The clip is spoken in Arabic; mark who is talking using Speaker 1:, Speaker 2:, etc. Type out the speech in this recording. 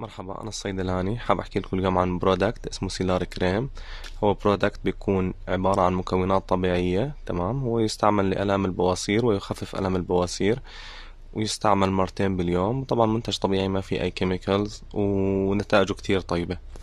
Speaker 1: مرحبا انا الصيدلاني حاب احكي لكم اليوم عن برودكت اسمه سيلار كريم هو برودكت بيكون عبارة عن مكونات طبيعية تمام هو يستعمل لألام البواسير ويخفف ألم البواسير ويستعمل مرتين باليوم طبعا منتج طبيعي ما في اي كيميكالز ونتائجه كتير طيبة